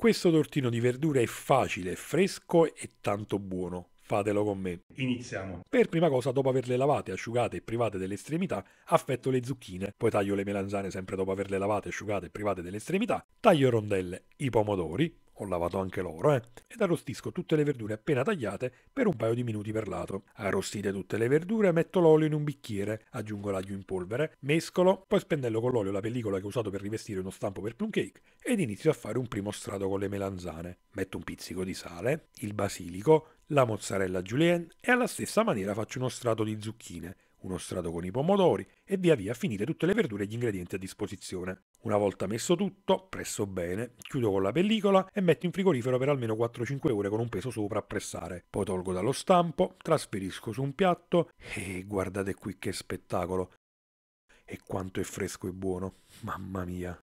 Questo tortino di verdura è facile, fresco e tanto buono. Fatelo con me. Iniziamo. Per prima cosa, dopo averle lavate, asciugate e private delle estremità, affetto le zucchine, poi taglio le melanzane sempre dopo averle lavate, asciugate e private delle estremità, taglio rondelle i pomodori, ho lavato anche l'oro, eh, ed arrostisco tutte le verdure appena tagliate per un paio di minuti per lato. Arrostite tutte le verdure, metto l'olio in un bicchiere, aggiungo l'aglio in polvere, mescolo, poi spennello con l'olio la pellicola che ho usato per rivestire uno stampo per plum cake ed inizio a fare un primo strato con le melanzane. Metto un pizzico di sale, il basilico, la mozzarella julienne e alla stessa maniera faccio uno strato di zucchine uno strato con i pomodori e via via finite tutte le verdure e gli ingredienti a disposizione. Una volta messo tutto, presso bene, chiudo con la pellicola e metto in frigorifero per almeno 4-5 ore con un peso sopra a pressare. Poi tolgo dallo stampo, trasferisco su un piatto e guardate qui che spettacolo! E quanto è fresco e buono, mamma mia!